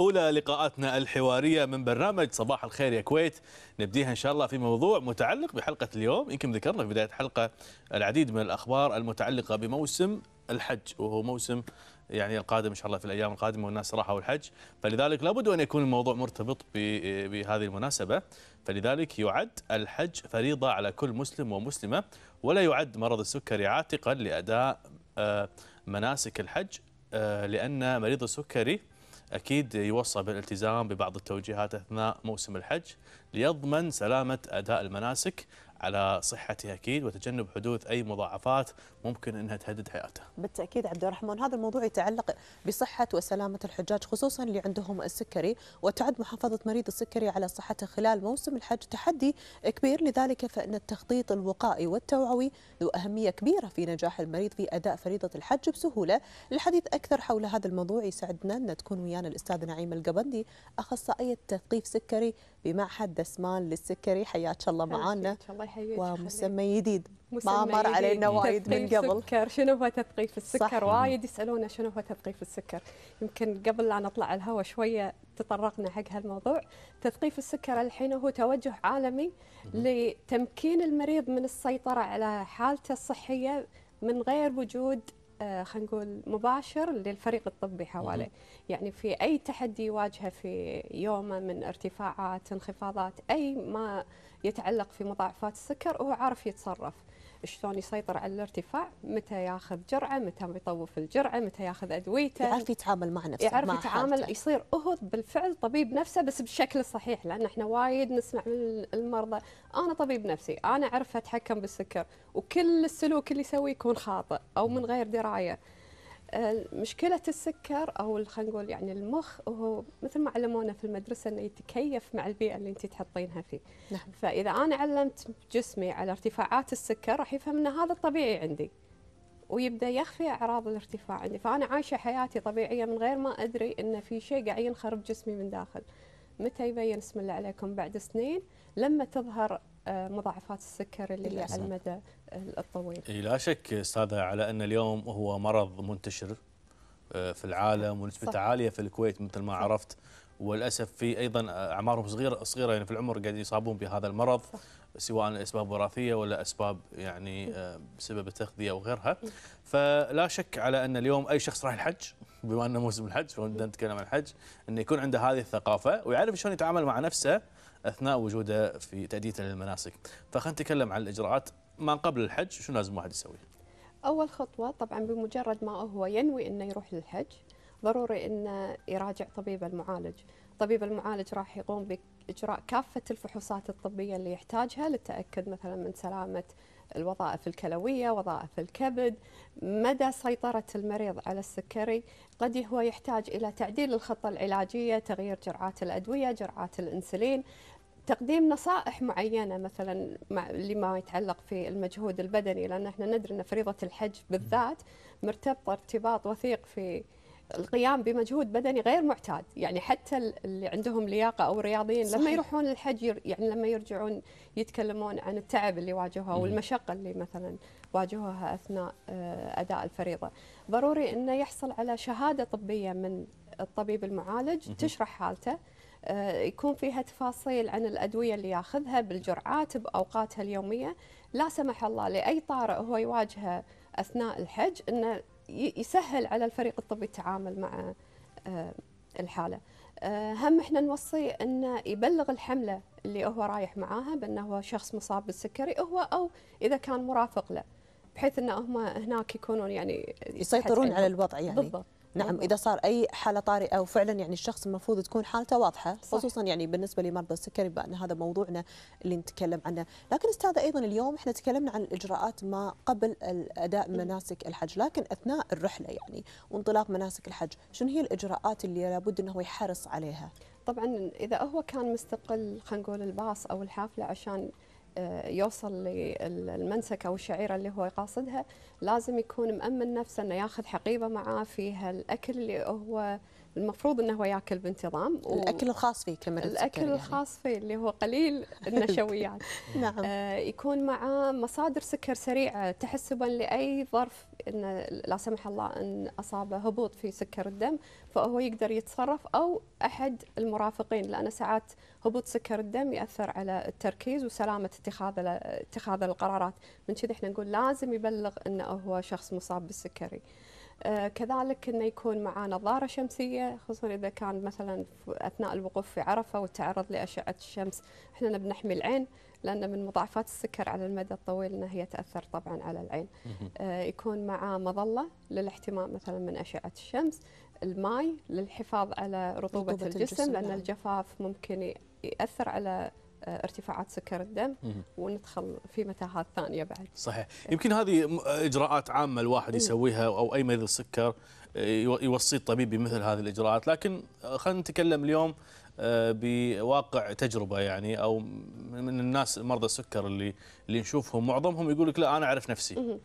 أولى لقاءاتنا الحوارية من برنامج صباح الخير يا كويت نبديها إن شاء الله في موضوع متعلق بحلقة اليوم يمكن ذكرنا في بداية الحلقة العديد من الأخبار المتعلقة بموسم الحج وهو موسم يعني القادم ان شاء الله في الايام القادمه والناس راحوا الحج فلذلك لابد ان يكون الموضوع مرتبط بهذه المناسبه فلذلك يعد الحج فريضه على كل مسلم ومسلمه ولا يعد مرض السكري عاتقا لاداء آه، مناسك الحج آه، لان مريض السكري أكيد يوصى بالالتزام ببعض التوجيهات أثناء موسم الحج ليضمن سلامة أداء المناسك على صحته اكيد وتجنب حدوث اي مضاعفات ممكن انها تهدد حياته. بالتاكيد عبد الرحمن هذا الموضوع يتعلق بصحه وسلامه الحجاج خصوصا اللي عندهم السكري وتعد محافظه مريض السكري على صحته خلال موسم الحج تحدي كبير لذلك فان التخطيط الوقائي والتوعوي ذو اهميه كبيره في نجاح المريض في اداء فريضه الحج بسهوله. للحديث اكثر حول هذا الموضوع يسعدنا ان تكون ويانا الاستاذ نعيم القبندي اخصائيه تثقيف سكري بمعهد دسمان للسكري حياك الله معانا الله يحييك ومسمى جديد ما مر علينا وايد من قبل السكر شنو هو تثقيف السكر وايد يسالونا شنو هو تثقيف السكر يمكن قبل لا نطلع على الهواء شويه تطرقنا حق هالموضوع تثقيف السكر الحين هو توجه عالمي لتمكين المريض من السيطره على حالته الصحيه من غير وجود آه، خلينا نقول مباشر للفريق الطبي حواليه يعني في اي تحدي يواجهه في يومه من ارتفاعات انخفاضات اي ما يتعلق في مضاعفات السكر هو عارف يتصرف شلون يسيطر على الارتفاع متى ياخذ جرعه متى يطوف الجرعه متى ياخذ ادويته يعرف يتعامل مع نفسه يعرف مع يتعامل حالته. يصير هو بالفعل طبيب نفسه بس بالشكل الصحيح لان احنا وايد نسمع من المرضى انا طبيب نفسي انا اعرف اتحكم بالسكر وكل السلوك اللي يسويه يكون خاطئ او من غير درايه مشكلة السكر أو خلينا نقول يعني المخ هو مثل ما علمونا في المدرسة إنه يتكيف مع البيئة اللي أنت تحطينها فيه. نعم. فإذا أنا علمت جسمي على ارتفاعات السكر راح يفهم إن هذا الطبيعي عندي. ويبدا يخفي اعراض الارتفاع عندي، فانا عايشه حياتي طبيعيه من غير ما ادري ان في شيء قاعد ينخرب جسمي من داخل. متى يبين اسم الله عليكم بعد سنين لما تظهر آه، مضاعفات السكر اللي على المدى الطويل لا شك استاذه على ان اليوم هو مرض منتشر آه، في العالم ونسبته عاليه في الكويت مثل ما صح. عرفت وللاسف في ايضا آه، اعمارهم صغيره صغيره يعني في العمر قاعد يصابون بهذا المرض صح. سواء اسباب وراثيه ولا اسباب يعني بسبب التغذيه وغيرها فلا شك على ان اليوم اي شخص راح الحج بما انه موسم الحج فبدنا نتكلم عن الحج انه يكون عنده هذه الثقافه ويعرف شلون يتعامل مع نفسه اثناء وجوده في تاديته للمناسك فخلينا نتكلم عن الاجراءات ما قبل الحج شو لازم الواحد يسوي اول خطوه طبعا بمجرد ما هو ينوي انه يروح للحج ضروري انه يراجع طبيب المعالج طبيب المعالج راح يقوم باجراء كافه الفحوصات الطبيه اللي يحتاجها للتاكد مثلا من سلامه الوظائف الكلويه، وظائف الكبد، مدى سيطره المريض على السكري، قد هو يحتاج الى تعديل الخطه العلاجيه، تغيير جرعات الادويه، جرعات الانسولين، تقديم نصائح معينه مثلا مع لما يتعلق في المجهود البدني لان احنا ندري ان فريضه الحج بالذات مرتبطه ارتباط وثيق في القيام بمجهود بدني غير معتاد يعني حتى اللي عندهم لياقه او رياضيين صحيح. لما يروحون الحج يعني لما يرجعون يتكلمون عن التعب اللي او والمشقه اللي مثلا واجهوها اثناء آه، اداء الفريضه ضروري انه يحصل على شهاده طبيه من الطبيب المعالج تشرح حالته آه، يكون فيها تفاصيل عن الادويه اللي ياخذها بالجرعات باوقاتها اليوميه لا سمح الله لاي طارئ هو يواجهه اثناء الحج انه يسهل على الفريق الطبي التعامل مع آه، الحاله آه، هم احنا نوصي انه يبلغ الحمله اللي هو رايح معاها بانه هو شخص مصاب بالسكري هو او اذا كان مرافق له بحيث ان هم هناك يكونون يعني يسيطرون على الوضع يعني بالضبط نعم اذا صار اي حاله طارئه وفعلا يعني الشخص المفروض تكون حالته واضحه خصوصا يعني بالنسبه لمرضى السكري بان هذا موضوعنا اللي نتكلم عنه لكن استاذه ايضا اليوم احنا تكلمنا عن الاجراءات ما قبل اداء مناسك الحج لكن اثناء الرحله يعني وانطلاق مناسك الحج شنو هي الاجراءات اللي لابد انه هو يحرص عليها طبعا اذا هو كان مستقل خلينا نقول الباص او الحافله عشان آه، يوصل للمنسكة او الشعيره اللي هو يقاصدها لازم يكون مامن نفسه انه ياخذ حقيبه معاه فيها الاكل اللي هو المفروض انه هو ياكل بانتظام و... الاكل الخاص فيك لما الاكل يعني. الخاص فيه اللي هو قليل النشويات نعم آه يكون معاه مصادر سكر سريعه تحسبا لاي ظرف ان لا سمح الله ان اصابه هبوط في سكر الدم فهو يقدر يتصرف او احد المرافقين لان ساعات هبوط سكر الدم ياثر على التركيز وسلامه اتخاذ اتخاذ القرارات من كذا احنا نقول لازم يبلغ انه هو شخص مصاب بالسكري آه، كذلك انه يكون معاه نظاره شمسيه خصوصا اذا كان مثلا اثناء الوقوف في عرفه والتعرض لاشعه الشمس احنا بنحمي العين لان من مضاعفات السكر على المدى الطويل انها هي تاثر طبعا على العين آه، يكون معاه مظله للاحتماء مثلا من اشعه الشمس الماي للحفاظ على رطوبه, رطوبة الجسم, الجسم لان نعم. الجفاف ممكن ياثر على آه، ارتفاعات سكر الدم وندخل في متاهات ثانيه بعد. صحيح، إيه. يمكن هذه اجراءات عامه الواحد يسويها او اي مريض السكر آه، يوصي الطبيب بمثل هذه الاجراءات، لكن آه، خلينا نتكلم اليوم بواقع تجربه يعني او من الناس مرضى السكر اللي اللي نشوفهم معظمهم يقول لك لا انا اعرف نفسي.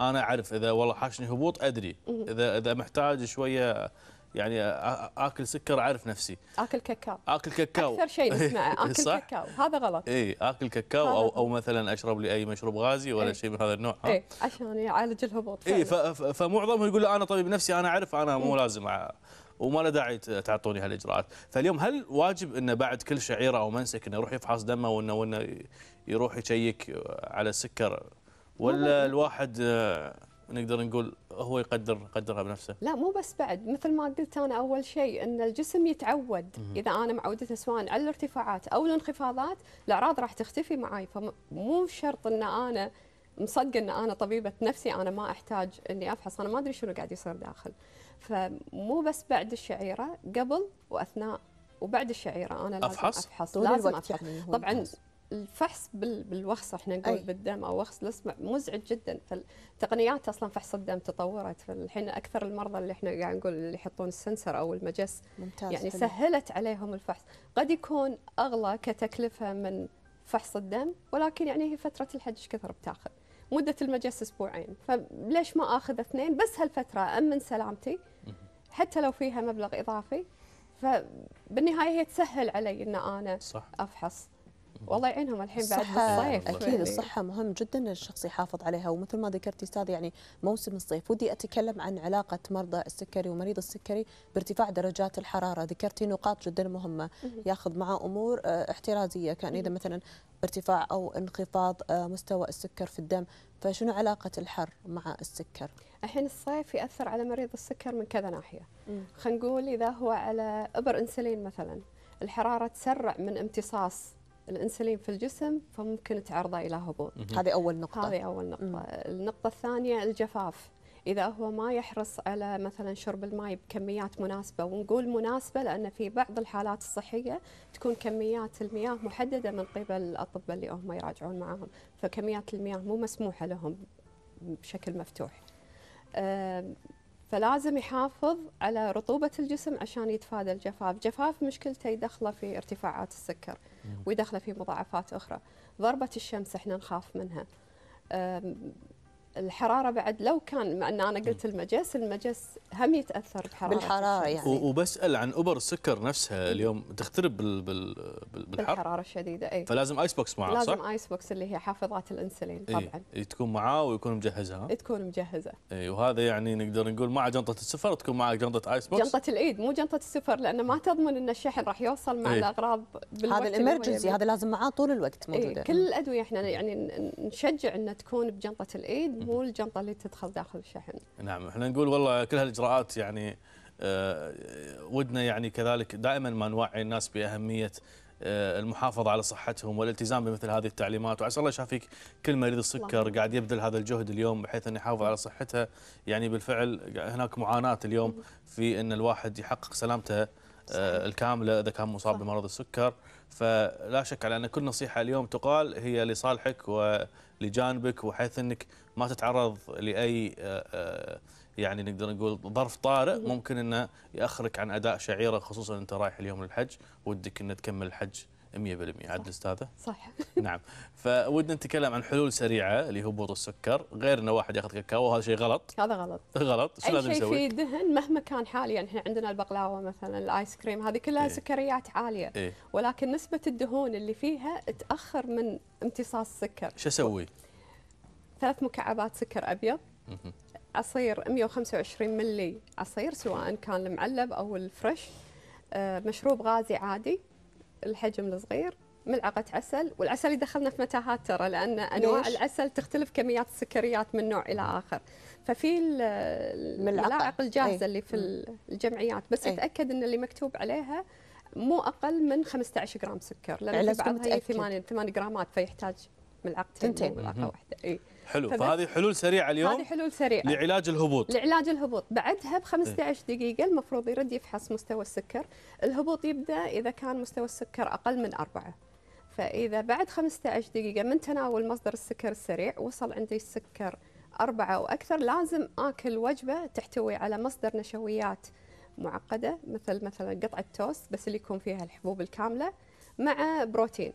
انا اعرف اذا والله حاشني هبوط ادري، اذا اذا محتاج شويه يعني اكل سكر عارف نفسي اكل كاكاو اكل كاكاو اكثر شيء نسمعه اكل صح؟ كاكاو هذا غلط اي اكل كاكاو او او مثلا اشرب لي اي مشروب غازي ولا إيه؟ شيء من هذا النوع اي عشان يعالج الهبوط اي فمعظمهم يقول انا طبيب نفسي انا اعرف انا مو إيه. لازم وما له داعي تعطوني هالاجراءات، فاليوم هل واجب انه بعد كل شعيره او منسك انه يروح يفحص دمه وانه وانه يروح يشيك على السكر ولا الواحد آه، نقدر نقول هو يقدر يقدرها بنفسه لا مو بس بعد مثل ما قلت انا اول شيء ان الجسم يتعود اذا انا معودته سواء على الارتفاعات او الانخفاضات الاعراض راح تختفي معي فمو شرط ان انا مصدقه ان انا طبيبه نفسي انا ما احتاج اني افحص انا ما ادري شنو قاعد يصير داخل فمو بس بعد الشعيره قبل واثناء وبعد الشعيره انا لازم افحص, أفحص. لازم افحص يعني طبعا الفحص بالوخص احنا نقول أي. بالدم او وخص الاصبع مزعج جدا فالتقنيات اصلا فحص الدم تطورت فالحين اكثر المرضى اللي احنا قاعد نقول اللي يحطون السنسر او المجس ممتاز يعني حلو. سهلت عليهم الفحص قد يكون اغلى كتكلفه من فحص الدم ولكن يعني هي فتره الحج ايش كثر بتاخذ مده المجس اسبوعين فليش ما اخذ اثنين بس هالفتره امن سلامتي حتى لو فيها مبلغ اضافي فبالنهايه هي تسهل علي ان انا صح. افحص والله يعينهم الحين بعد الصيف اكيد الصحه مهم جدا الشخص يحافظ عليها ومثل ما ذكرتي استاذ يعني موسم الصيف ودي اتكلم عن علاقه مرضى السكري ومريض السكري بارتفاع درجات الحراره ذكرتي نقاط جدا مهمه ياخذ معه امور آه، احترازيه كان اذا مثلا ارتفاع او انخفاض آه، مستوى السكر في الدم فشنو علاقه الحر مع السكر الحين الصيف ياثر على مريض السكر من كذا ناحيه خلينا نقول اذا هو على ابر انسولين مثلا الحراره تسرع من امتصاص الانسولين في الجسم فممكن تعرضه الى هبوط هذه اول نقطه هذه اول نقطه النقطه الثانيه الجفاف اذا هو ما يحرص على مثلا شرب الماء بكميات مناسبه ونقول مناسبه لان في بعض الحالات الصحيه تكون كميات المياه محدده من قبل الاطباء اللي هم يراجعون معاهم فكميات المياه مو مسموحه لهم بشكل مفتوح فلازم يحافظ على رطوبه الجسم عشان يتفادى الجفاف جفاف مشكلته يدخله في ارتفاعات السكر ويدخله في مضاعفات اخرى ضربه الشمس احنا نخاف منها الحراره بعد لو كان مع ان انا قلت المجس المجس هم يتاثر بحراره بالحراره يعني وبسال عن ابر السكر نفسها إيه. اليوم تخترب بال بال بالحر بالحراره الشديده اي فلازم ايس بوكس معاه لازم صح؟ لازم ايس بوكس اللي هي حافظات الانسولين إيه. طبعا إيه تكون معاه ويكون مجهزها إيه، تكون مجهزه اي وهذا يعني نقدر نقول مع جنطه السفر تكون معك جنطه ايس بوكس جنطه الايد مو جنطه السفر لانه ما تضمن ان الشحن راح يوصل مع إيه؟ الاغراض هذا الامرجنسي هذا لازم معاه طول الوقت موجوده إيه كل الادويه احنا يعني نشجع انها تكون بجنطه الايد الجنطه اللي تدخل داخل الشحن. نعم احنا نقول والله كل هالاجراءات يعني آه، ودنا يعني كذلك دائما ما نوعي الناس باهميه آه، المحافظة على صحتهم والالتزام بمثل هذه التعليمات وعسى الله يشافيك كل مريض السكر قاعد يبذل هذا الجهد اليوم بحيث أن يحافظ على صحتها يعني بالفعل هناك معاناة اليوم في أن الواحد يحقق سلامته آه، الكاملة إذا كان مصاب بمرض السكر فلا شك على ان كل نصيحه اليوم تقال هي لصالحك ولجانبك وحيث انك ما تتعرض لاي آه، آه، يعني نقدر نقول ظرف طارئ ممكن انه ياخرك عن اداء شعيره خصوصا انت رايح اليوم للحج ودك انك تكمل الحج 100% عدل استاذه صح نعم فودنا نتكلم عن حلول سريعه لهبوط السكر غير انه واحد ياخذ كاكاو وهذا شيء غلط هذا غلط غلط شو لازم نسوي؟ في دهن مهما كان حاليا احنا عندنا البقلاوه مثلا الايس كريم هذه كلها إيه؟ سكريات عاليه إيه؟ ولكن نسبه الدهون اللي فيها تاخر من امتصاص السكر شو اسوي؟ ثلاث مكعبات سكر ابيض عصير 125 ملي عصير سواء كان المعلب او الفريش آه، مشروب غازي عادي الحجم الصغير ملعقة عسل والعسل يدخلنا في متاهات ترى لأن أنواع ليش؟ العسل تختلف كميات السكريات من نوع إلى آخر ففي الملاعق الجاهزة إيه. اللي في الجمعيات بس أتأكد إيه. أن اللي مكتوب عليها مو أقل من 15 جرام سكر لأن بعضها 8 8 جرامات فيحتاج ملعقتين ملعقه واحده اي حلو فهذه حلول سريعه اليوم هذه حلول سريعه لعلاج الهبوط لعلاج الهبوط بعدها ب 15 إيه. دقيقه المفروض يرد يفحص مستوى السكر الهبوط يبدا اذا كان مستوى السكر اقل من أربعة فاذا بعد 15 دقيقه من تناول مصدر السكر السريع وصل عندي السكر أربعة وأكثر لازم آكل وجبة تحتوي على مصدر نشويات معقدة مثل مثلا قطعة توست بس اللي يكون فيها الحبوب الكاملة مع بروتين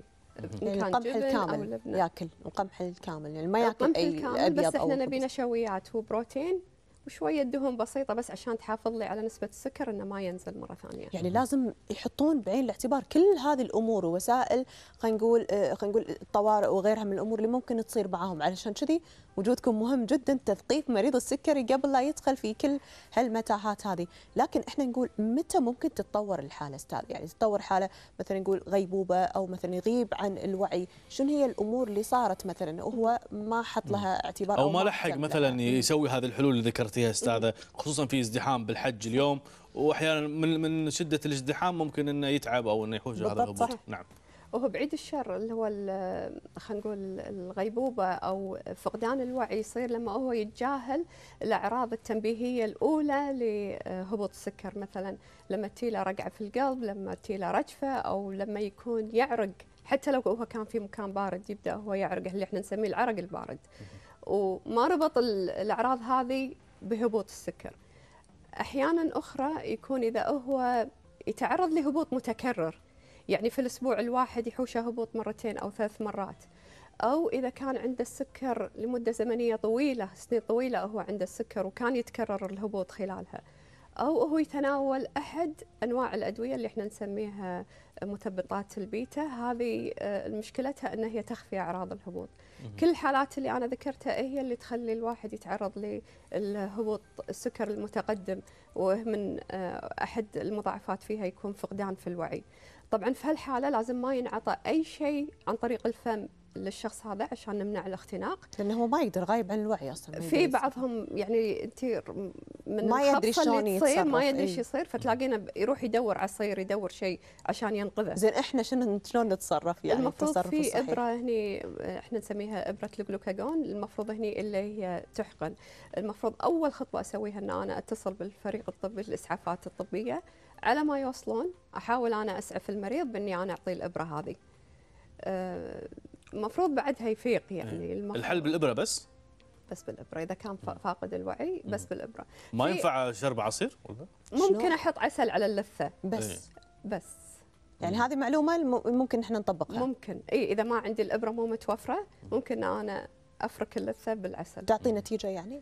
يعني القمح الكامل ياكل القمح الكامل يعني ما ياكل اي الكامل ابيض بس احنا نبي نشويات وبروتين وشويه دهون بسيطه بس عشان تحافظ لي على نسبه السكر انه ما ينزل مره ثانيه. يعني لازم يحطون بعين الاعتبار كل هذه الامور ووسائل خلينا نقول آه، خلينا نقول الطوارئ وغيرها من الامور اللي ممكن تصير معاهم علشان كذي وجودكم مهم جدا تثقيف مريض السكري قبل لا يدخل في كل هالمتاهات هذه، لكن احنا نقول متى ممكن تتطور الحاله استاذ؟ يعني تتطور حاله مثلا نقول غيبوبه او مثلا يغيب عن الوعي، شنو هي الامور اللي صارت مثلا وهو ما حط لها اعتبار او, أو ما لحق مثلا يسوي هذه الحلول اللي ذكرتي فيها استاذه خصوصا في ازدحام بالحج اليوم واحيانا من من شده الازدحام ممكن انه يتعب او انه يحوش هذا الهبوط نعم وهو بعيد الشر اللي هو خلينا نقول الغيبوبه او فقدان الوعي يصير لما هو يتجاهل الاعراض التنبيهيه الاولى لهبوط السكر مثلا لما تيله رقعه في القلب، لما تيله رجفه او لما يكون يعرق حتى لو هو كان في مكان بارد يبدا هو يعرق اللي احنا نسميه العرق البارد. وما ربط الاعراض هذه بهبوط السكر أحيانا أخرى يكون إذا هو يتعرض لهبوط متكرر يعني في الأسبوع الواحد يحوشه هبوط مرتين أو ثلاث مرات أو إذا كان عنده السكر لمدة زمنية طويلة سنين طويلة هو عنده السكر وكان يتكرر الهبوط خلالها أو هو يتناول أحد أنواع الأدوية اللي احنا نسميها مثبطات البيتا هذه آه، مشكلتها أن هي تخفي أعراض الهبوط كل الحالات اللي انا ذكرتها هي اللي تخلي الواحد يتعرض للهبوط السكر المتقدم ومن آه، احد المضاعفات فيها يكون فقدان في الوعي طبعا في هالحاله لازم ما ينعطى اي شيء عن طريق الفم للشخص هذا عشان نمنع الاختناق لانه هو ما يقدر غايب عن الوعي اصلا في بعضهم يعني انت من ما يدري شلون يصير ما يدري ايش يصير فتلاقينا يروح يدور عصير يدور شيء عشان ينقذه زين احنا شنو شلون نتصرف يعني المفروض في ابره هني آه، احنا نسميها ابره الجلوكاجون المفروض هني اللي هي تحقن المفروض اول خطوه اسويها ان انا اتصل بالفريق الطبي الاسعافات الطبيه على ما يوصلون احاول انا اسعف المريض باني انا اعطيه الابره هذه آه، المفروض بعدها يفيق يعني إيه. المفروض. الحل بالابره بس بس بالابره اذا كان فاقد الوعي بس بالابره ما ينفع شرب عصير ولا ممكن احط عسل على اللثه بس ايه. بس يعني هذه معلومه ممكن احنا نطبقها ممكن اي اذا ما عندي الابره مو متوفره ممكن انا افرك اللثه بالعسل تعطي نتيجه يعني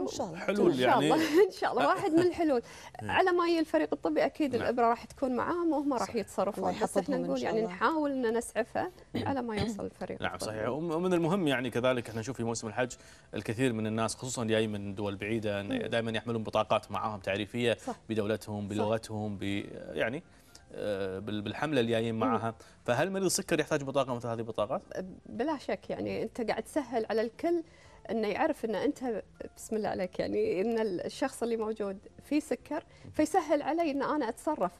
ان شاء الله حلول يعني ان شاء الله يعني. ان شاء الله واحد من الحلول نعم. على ما يجي الفريق الطبي اكيد نعم. الابره راح تكون معاهم وهم راح يتصرفون بس احنا نقول يعني نحاول ان نسعفه على ما يوصل الفريق نعم صحيح ومن المهم يعني كذلك احنا نشوف في موسم الحج الكثير من الناس خصوصا جاي من دول بعيده دائما يحملون بطاقات معاهم تعريفيه صح. بدولتهم بلغتهم ب يعني آه، بالحمله اللي جايين معها فهل مريض السكر يحتاج بطاقه مثل هذه البطاقات بلا شك يعني انت قاعد تسهل على الكل انه يعرف ان انت بسم الله عليك يعني ان الشخص اللي موجود فيه سكر فيسهل علي ان انا اتصرف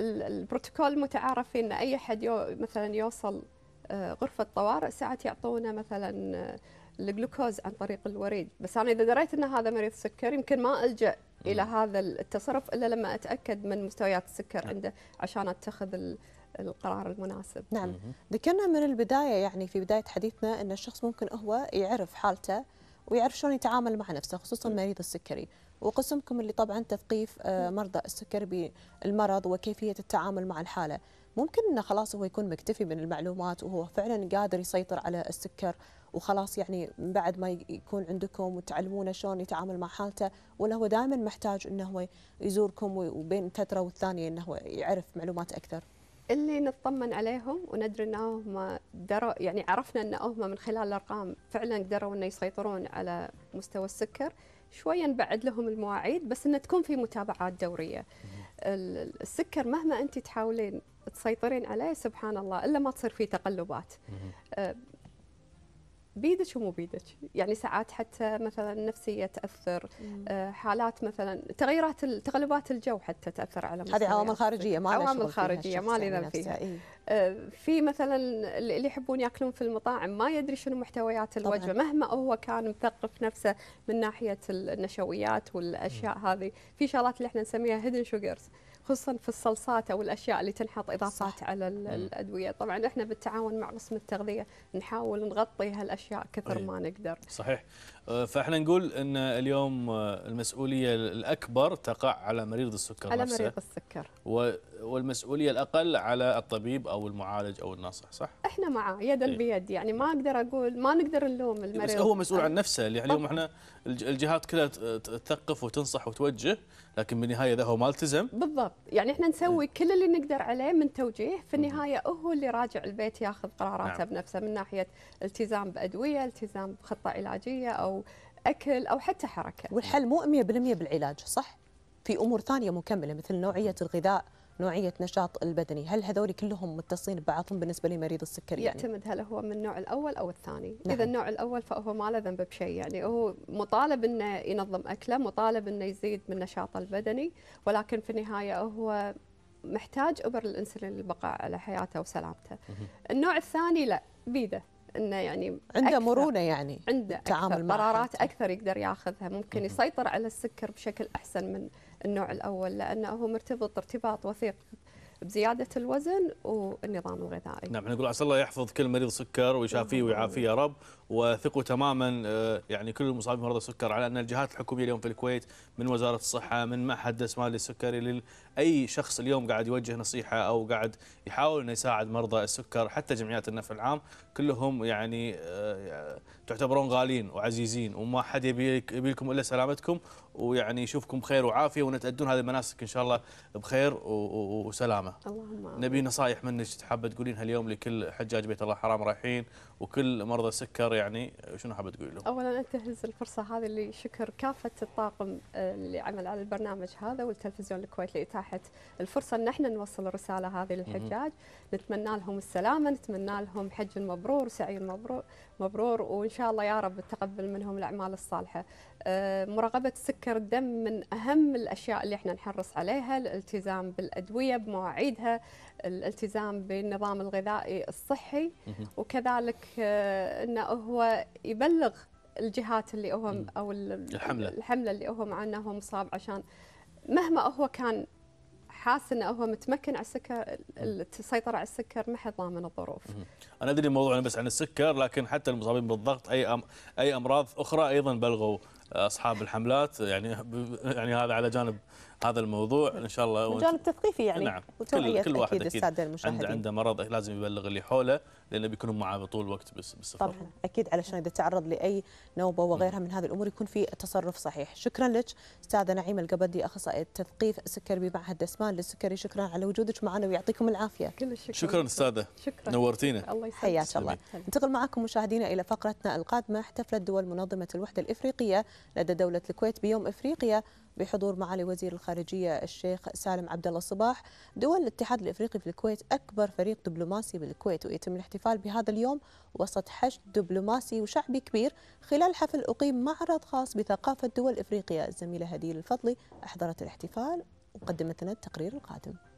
البروتوكول المتعارف ان اي حد يو مثلا يوصل آه، غرفه طوارئ ساعات يعطونا مثلا آه، الجلوكوز عن طريق الوريد بس انا اذا دريت ان هذا مريض سكر يمكن ما الجا الى هذا التصرف الا لما اتاكد من مستويات السكر نعم. عنده عشان اتخذ القرار المناسب. نعم، ذكرنا من البدايه يعني في بدايه حديثنا ان الشخص ممكن هو يعرف حالته ويعرف شلون يتعامل مع نفسه خصوصا مريض السكري، وقسمكم اللي طبعا تثقيف آه، مرضى السكر بالمرض وكيفيه التعامل مع الحاله، ممكن انه خلاص هو يكون مكتفي من المعلومات وهو فعلا قادر يسيطر على السكر وخلاص يعني من بعد ما يكون عندكم وتعلمونه شلون يتعامل مع حالته ولا هو دائما محتاج انه هو يزوركم وبين فتره والثانيه انه هو يعرف معلومات اكثر؟ اللي نطمن عليهم وندري انهم دروا يعني عرفنا انهم من خلال الارقام فعلا قدروا انه يسيطرون على مستوى السكر شويه نبعد لهم المواعيد بس انه تكون في متابعات دوريه السكر مهما انت تحاولين تسيطرين عليه سبحان الله الا ما تصير فيه تقلبات بيدك ومو بيدك يعني ساعات حتى مثلا نفسية تاثر آه، حالات مثلا تغيرات تقلبات الجو حتى تاثر على هذه عوامل خارجيه ما عوامل خارجيه ما لنا يعني فيها آه، في مثلا اللي يحبون ياكلون في المطاعم ما يدري شنو محتويات الوجبه طبعاً. مهما هو كان مثقف نفسه من ناحيه النشويات والاشياء هذه في شغلات اللي احنا نسميها هيدن شوجرز خصوصا في الصلصات او الاشياء اللي تنحط اضافات صح. على الادويه طبعا احنا بالتعاون مع قسم التغذيه نحاول نغطي هالاشياء كثر ما نقدر صحيح أه، فاحنا نقول ان اليوم أه، المسؤوليه الاكبر تقع على مريض السكر على نفسه. مريض السكر والمسؤوليه الاقل على الطبيب او المعالج او الناصح صح احنا معاه يدا إيه؟ بيد يعني ما اقدر اقول ما نقدر نلوم المريض بس هو مسؤول عن نفسه يعني اليوم احنا الجهات كلها تثقف وتنصح وتوجه لكن بالنهايه اذا هو ما التزم بالضبط يعني احنا نسوي إيه. كل اللي نقدر عليه من توجيه في النهايه هو اللي راجع البيت ياخذ قراراته نعم. بنفسه من ناحيه التزام بادويه التزام بخطه علاجيه او اكل او حتى حركه والحل مو 100% بالعلاج صح في امور ثانيه مكمله مثل نوعيه الغذاء نوعيه نشاط البدني هل هذول كلهم متصلين ببعضهم بالنسبه لمريض السكري يعني؟ يعتمد هل هو من النوع الاول او الثاني نعم. اذا النوع الاول فهو ما له ذنب بشيء يعني هو مطالب انه ينظم اكله مطالب انه يزيد من نشاطه البدني ولكن في النهايه هو محتاج ابر الانسولين للبقاء على حياته وسلامته النوع الثاني لا بيده انه يعني عنده مرونه يعني عنده تعامل مع قرارات اكثر يقدر ياخذها ممكن يسيطر على السكر بشكل احسن من النوع الاول لانه هو مرتبط ارتباط وثيق بزياده الوزن والنظام الغذائي. نعم نقول عسى الله يحفظ كل مريض سكر ويشافيه ويعافيه يا رب وثقوا تماما آه، يعني كل المصابين بمرض السكر على ان الجهات الحكوميه اليوم في الكويت من وزاره الصحه من معهد دسمال للسكري لاي شخص اليوم قاعد يوجه نصيحه او قاعد يحاول انه يساعد مرضى السكر حتى جمعيات النفع العام كلهم يعني آه، تعتبرون غاليين وعزيزين وما حد يبي لكم الا سلامتكم ويعني يشوفكم بخير وعافيه وان هذه المناسك ان شاء الله بخير وسلامه. اللهم نبي نصائح منك حابه تقولينها اليوم لكل حجاج بيت الله حرام رايحين وكل مرضى السكر يعني شنو حابه تقولي لهم؟ اولا انتهز الفرصه هذه اللي شكر كافه الطاقم آه، اللي عمل على البرنامج هذا والتلفزيون الكويت لاتاحه الفرصه ان احنا نوصل الرساله هذه للحجاج، نتمنى لهم السلامه، نتمنى لهم حج مبرور سعي مبرور مبرور وان شاء الله يا رب تقبل منهم الاعمال الصالحه. آه، مراقبة سكر الدم من أهم الأشياء اللي احنا نحرص عليها الالتزام بالأدوية بمواعيدها الالتزام بالنظام الغذائي الصحي وكذلك آه، أنه هو يبلغ الجهات اللي هو أو الحملة, الحملة اللي هو مع أنه هو مصاب عشان مهما هو كان حاس انه هو متمكن على السكر السيطره على السكر ما حد ضامن الظروف. انا ادري موضوعنا بس عن السكر لكن حتى المصابين بالضغط اي أم اي امراض اخرى ايضا بلغوا اصحاب الحملات يعني يعني هذا على جانب هذا الموضوع ان شاء الله من جانب ونت... تثقيفي يعني نعم كل, كل واحد اكيد الساده المشاهدين عنده عنده مرض لازم يبلغ اللي حوله لانه بيكونوا معاه طول الوقت بالسفر طبعا اكيد علشان اذا تعرض لاي نوبه وغيرها من هذه الامور يكون في تصرف صحيح شكرا لك استاذه نعيمه القبدي اخصائيه التثقيف السكري بمعهد دسمان للسكري شكرا على وجودك معنا ويعطيكم العافيه كل شكرا شكرا استاذه شكرا نورتينا الله يسلمك حياك الله ننتقل معكم مشاهدينا الى فقرتنا القادمه احتفلت دول منظمه الوحده الافريقيه لدى دوله الكويت بيوم افريقيا بحضور معالي وزير الخارجية الشيخ سالم عبد الله صباح دول الاتحاد الإفريقي في الكويت أكبر فريق دبلوماسي بالكويت ويتم الاحتفال بهذا اليوم وسط حشد دبلوماسي وشعبي كبير خلال حفل أقيم معرض خاص بثقافة دول إفريقيا الزميلة هديل الفضلي أحضرت الاحتفال وقدمت لنا التقرير القادم